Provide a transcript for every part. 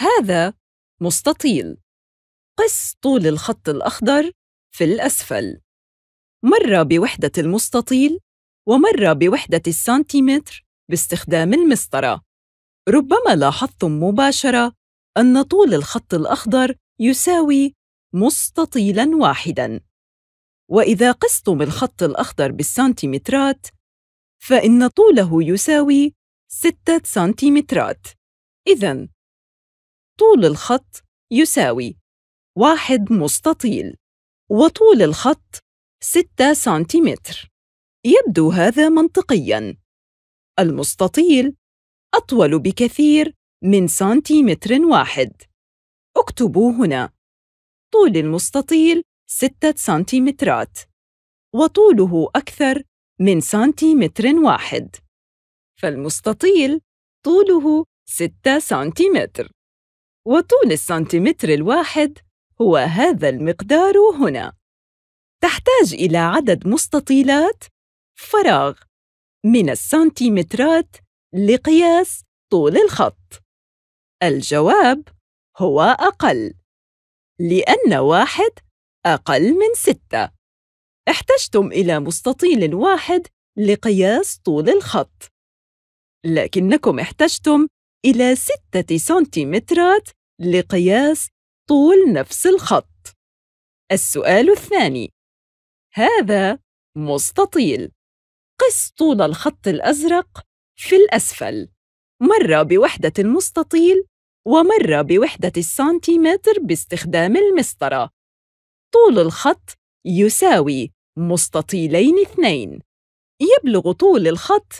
هذا مستطيل قس طول الخط الأخضر في الأسفل مرة بوحدة المستطيل ومرة بوحدة السنتيمتر باستخدام المسطرة ربما لاحظتم مباشرة أن طول الخط الأخضر يساوي مستطيلاً واحداً وإذا قستم الخط الأخضر بالسنتيمترات فإن طوله يساوي ستة سنتيمترات إذا طول الخط يساوي واحد مستطيل وطول الخط ستة سنتيمتر يبدو هذا منطقياً المستطيل أطول بكثير من سنتيمتر واحد اكتبوا هنا طول المستطيل ستة سنتيمترات وطوله أكثر من سنتيمتر واحد فالمستطيل طوله ستة سنتيمتر وطول السنتيمتر الواحد هو هذا المقدار هنا تحتاج إلى عدد مستطيلات فراغ من السنتيمترات لقياس طول الخط الجواب هو أقل لأن واحد أقل من ستة احتجتم إلى مستطيل واحد لقياس طول الخط لكنكم احتجتم إلى ستة سنتيمترات لقياس طول نفس الخط السؤال الثاني هذا مستطيل قس طول الخط الأزرق في الأسفل مرة بوحدة المستطيل ومرة بوحدة السنتيمتر باستخدام المسطرة طول الخط يساوي مستطيلين اثنين يبلغ طول الخط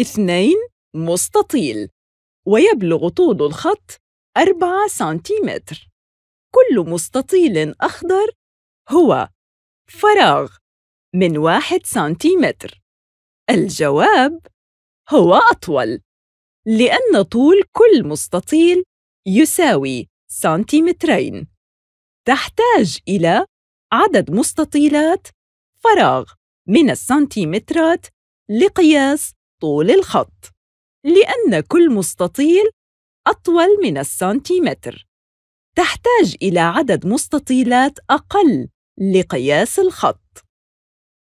اثنين مستطيل ويبلغ طول الخط 4 سنتيمتر كل مستطيل أخضر هو فراغ من واحد سنتيمتر الجواب هو أطول لأن طول كل مستطيل يساوي سنتيمترين تحتاج إلى عدد مستطيلات فراغ من السنتيمترات لقياس طول الخط لأن كل مستطيل أطول من السنتيمتر تحتاج إلى عدد مستطيلات أقل لقياس الخط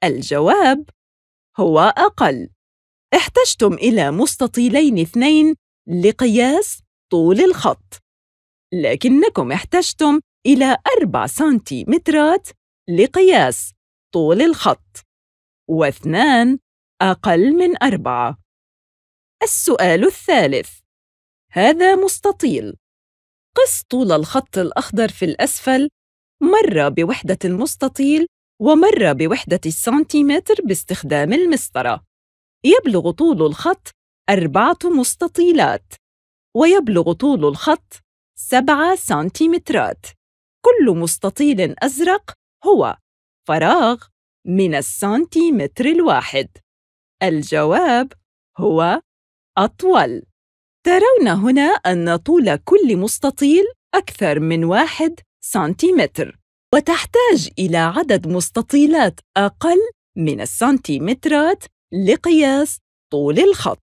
الجواب هو أقل احتجتم إلى مستطيلين اثنين لقياس طول الخط لكنكم احتجتم إلى أربع سنتيمترات لقياس طول الخط واثنان أقل من أربعة السؤال الثالث هذا مستطيل قس طول الخط الأخضر في الأسفل مرة بوحدة المستطيل ومرة بوحدة السنتيمتر باستخدام المسطرة يبلغ طول الخط أربعة مستطيلات ويبلغ طول الخط سبعة سنتيمترات كل مستطيل أزرق هو فراغ من السنتيمتر الواحد الجواب هو أطول ترون هنا أن طول كل مستطيل أكثر من واحد سنتيمتر وتحتاج إلى عدد مستطيلات أقل من السنتيمترات لقياس طول الخط